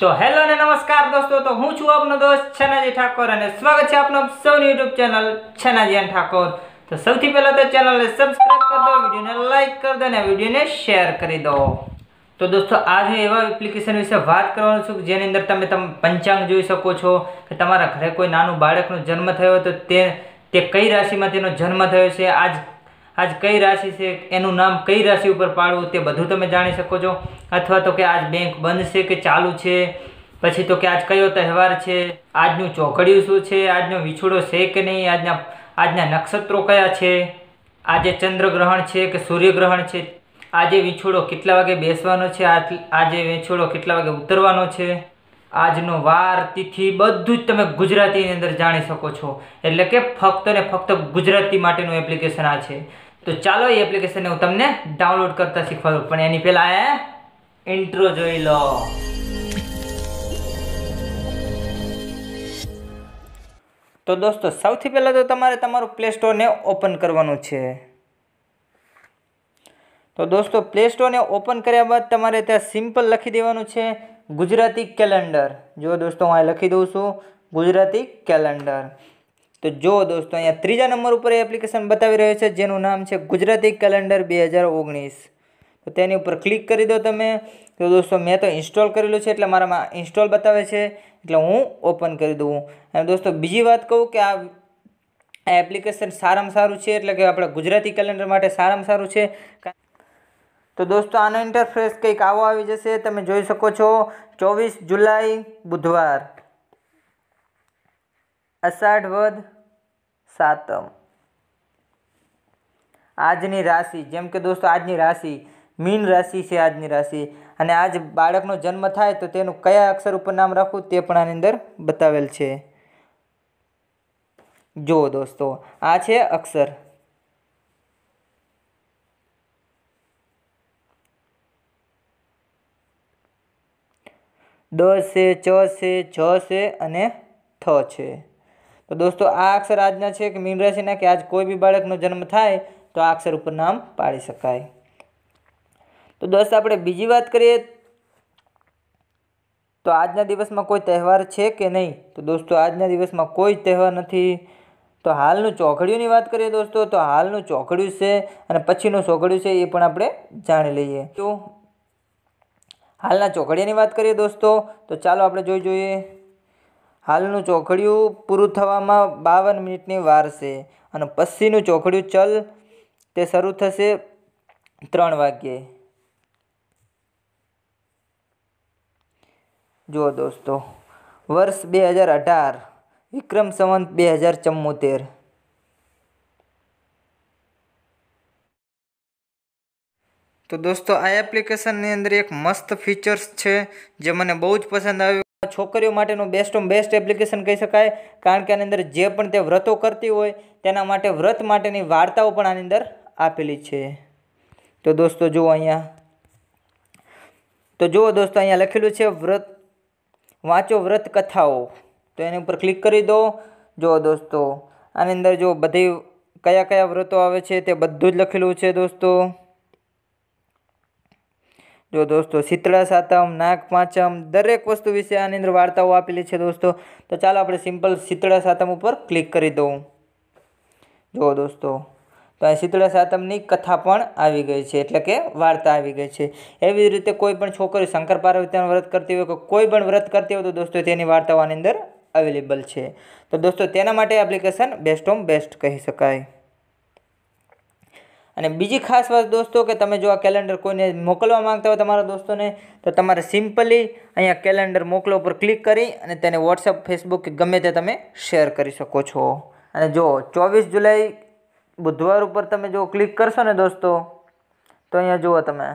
તો હેલો અને નમસ્કાર દોસ્તો તો હું છું આપનો દોસ્ત છેનાજી ઠાકોર અને સ્વાગત છે આપનો સૌની યુટ્યુબ ચેનલ છેનાજી ઠાકોર તો સૌથી પહેલા તો ચેનલને સબસ્ક્રાઇબ કરી દો વિડીયોને લાઇક કરી દો અને વિડીયોને શેર કરી દો તો દોસ્તો આજે હું એવા એપ્લિકેશન વિશે વાત કરવાનું છું જેની અંદર તમે તમે પંચાંગ જોઈ શકો છો કે તમારા ઘરે કોઈ નાનું બાળકનો જન્મ થયો તો તે તે કઈ રાશિમાં તેનો જન્મ થયો છે આજ આજ કઈ રાશિ છે એનું નામ કઈ રાશિ ઉપર પાડવું તે બધું તમે જાણી શકો છો અથવા તો કે આજ બેંક બંધ છે કે ચાલુ છે પછી તો કે આજ કયો તહેવાર છે આજનું ચોકડિયું શું છે આજનો વિછોડો છે કે નહીં આજના આજના નક્ષત્રો કયા છે આજે ચંદ્રગ્રહણ છે કે સૂર્યગ્રહણ છે આજે વિછોડો કેટલા વાગે બેસવાનો છે આજે વિછોડો કેટલા વાગે ઉતરવાનો છે આજનો વાર તિથિ બધું જ તમે ગુજરાતીની અંદર જાણી શકો છો એટલે કે ફક્ત ને ફક્ત ગુજરાતી માટેનું એપ્લિકેશન આ છે તો ચાલો એ એપ્લિકેશનને હું તમને ડાઉનલોડ કરતા શીખવાડું પણ એની પહેલાં એ ઇન્ટ્રો જોઈ લો તો દોસ્તો સૌથી પહેલાં તો તમારે તમારું પ્લે સ્ટોરને ઓપન કરવાનું છે તો દોસ્તો પ્લે સ્ટોરને ઓપન કર્યા બાદ તમારે ત્યાં સિમ્પલ લખી દેવાનું છે ગુજરાતી કેલેન્ડર જો દોસ્તો હું લખી દઉં છું ગુજરાતી કેલેન્ડર તો જો દોસ્તો અહીંયા ત્રીજા નંબર ઉપર એપ્લિકેશન બતાવી રહ્યો છે જેનું નામ છે ગુજરાતી કેલેન્ડર બે હજાર ઓગણીસ તો તેની ઉપર ક્લિક કરી દો તમે તો દોસ્તો મેં તો ઇન્સ્ટોલ કરેલું છે એટલે મારામાં ઇન્સ્ટોલ બતાવે છે એટલે હું ઓપન કરી દઉં અને દોસ્તો બીજી વાત કહું કે આ આ એપ્લિકેશન સારામાં સારું છે એટલે કે આપણે ગુજરાતી કેલેન્ડર માટે સારામાં સારું છે તો દોસ્તો આનો ઇન્ટરફ્રેસ કંઈક આવો આવી જશે તમે જોઈ શકો છો ચોવીસ જુલાઈ બુધવાર અષાઢવદ સાતમ આજની રાશિ જેમ કે દોસ્તો આજની રાશિ મીન રાશિ છે આજની રાશિ અને આજ બાળકનો જન્મ થાય તો તેનું કયા અક્ષર ઉપર નામ રાખવું તે પણ આની અંદર બતાવેલ છે જો દોસ્તો આ છે અક્ષર દ છે ચ છે છ છે અને થ છે તો દોસ્તો આ અક્ષર આજના છે કે મીન રાશિના કે આજ કોઈ બી બાળકનો જન્મ થાય તો આ અક્ષર ઉપર નામ પાડી શકાય તો દોસ્ત આપણે બીજી વાત કરીએ તો આજના દિવસમાં કોઈ તહેવાર છે કે નહીં તો દોસ્તો આજના દિવસમાં કોઈ તહેવાર નથી તો હાલનું ચોઘડિયુંની વાત કરીએ દોસ્તો તો હાલનું ચોઘડિયું છે અને પછીનું ચોઘડિયું છે એ પણ આપણે જાણી લઈએ તો હાલના ચોઘડિયાની વાત કરીએ દોસ્તો તો ચાલો આપણે જોઈ જોઈએ હાલનું ચોઘડિયું પૂરું થવામાં બાવન મિનિટની વાર છે અને પછીનું ચોઘડિયું ચલ તે શરૂ થશે ત્રણ વાગ્યે જુઓ દોસ્તો વર્ષ બે હજાર અઢાર વિક્રમ સંવંત બે હજાર ચુમ્મોતેર તો દોસ્તો આ એપ્લિકેશનની અંદર એક મસ્ત ફીચર્સ છે જે મને બહુ જ પસંદ આવ્યું છોકરીઓ માટેનું બેસ્ટ ઓમ બેસ્ટ એપ્લિકેશન કહી શકાય કારણ કે આની અંદર જે પણ તે વ્રતો કરતી હોય તેના માટે વ્રત માટેની વાર્તાઓ પણ આની અંદર આપેલી છે તો દોસ્તો જુઓ અહીંયા તો જુઓ દોસ્તો અહીંયા લખેલું છે વ્રત વાંચો વ્રત કથાઓ તો એની ઉપર ક્લિક કરી દો જુઓ દોસ્તો આની અંદર જો બધી કયા કયા વ્રતો આવે છે તે બધું જ લખેલું છે દોસ્તો જો દોસ્તો શીતળા સાતમ નાગ પાંચમ દરેક વસ્તુ વિશે આની અંદર વાર્તાઓ આપેલી છે દોસ્તો તો ચાલો આપણે સિમ્પલ શીતળા સાતમ ઉપર ક્લિક કરી દઉં જુઓ દોસ્તો તો આ શીતળા સાતમની કથા પણ આવી ગઈ છે એટલે કે વાર્તા આવી ગઈ છે એવી જ રીતે કોઈ પણ છોકરી શંકર પાર્વતીનું વ્રત કરતી હોય કે કોઈ પણ વ્રત કરતી હોય તો દોસ્તો તેની વાર્તાઓ આની અંદર અવેલેબલ છે તો દોસ્તો તેના માટે એપ્લિકેશન બેસ્ટ ઓમ બેસ્ટ કહી શકાય અને બીજી ખાસ વાત દોસ્તો કે તમે જો આ કેલેન્ડર કોઈને મોકલવા માંગતા હોય તમારા દોસ્તોને તો તમારે સિમ્પલી અહીંયા કેલેન્ડર મોકલો ઉપર ક્લિક કરી અને તેને વોટ્સઅપ ફેસબુક કે ગમે તે તમે શેર કરી શકો છો અને જો ચોવીસ જુલાઈ બુધવાર ઉપર તમે જો ક્લિક કરશો ને દોસ્તો તો અહીંયા જુઓ તમે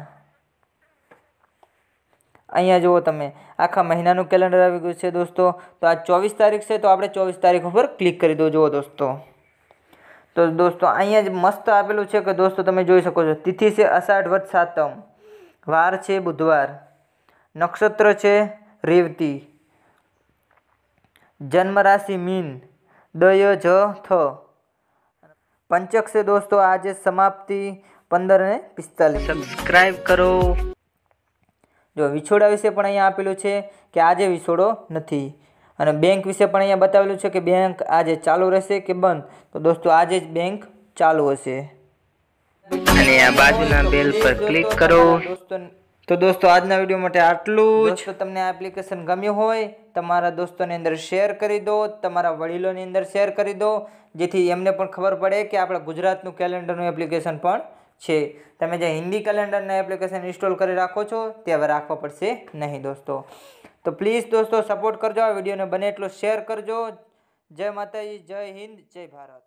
અહીંયા જુઓ તમે આખા મહિનાનું કેલેન્ડર આવી ગયું છે દોસ્તો તો આ ચોવીસ તારીખ છે તો આપણે ચોવીસ તારીખ ઉપર ક્લિક કરી દો જુઓ દોસ્તો તો દોસ્તો અહીંયા જ મસ્ત આપેલું છે કે દોસ્તો તમે જોઈ શકો છો તિથિ છે અષાઢ વટ સાતમ વાર છે બુધવાર નક્ષત્ર છે રેવતી જન્મ રાશિ મીન દય જ થ પંચક છે દોસ્તો આજે સમાપ્તિ પંદર ને પિસ્તાલીસ સબસ્ક્રાઈબ કરો જો વિછોડા વિશે પણ અહીંયા આપેલું છે કે આજે વિછોડો નથી અને બેંક વિશે પણ અહીંયા બતાવેલું છે કે બેંક આજે ચાલુ રહેશે કે બંધ તો દોસ્તો આજે જ બેંક ચાલુ હશે અને આ બાજુના બેલ પર ક્લિક કરો તો દોસ્તો આજના વિડીયો માટે આટલું જ તમને આ એપ્લિકેશન ગમ્યું હોય તમારા દોસ્તોની અંદર શેર કરી દો તમારા વડીલોની અંદર શેર કરી દો જેથી એમને પણ ખબર પડે કે આપણા ગુજરાતનું કેલેન્ડરનું એપ્લિકેશન પણ છે તમે જે હિન્દી કેલેન્ડરના એપ્લિકેશન ઇન્સ્ટોલ કરી રાખો છો તે હવે રાખવા પડશે નહીં દોસ્તો તો પ્લીઝ દોસ્તો સપોર્ટ કરજો આ વિડીયોને બને એટલો શેર કરજો જય માતાજી જય હિન્દ જય ભારત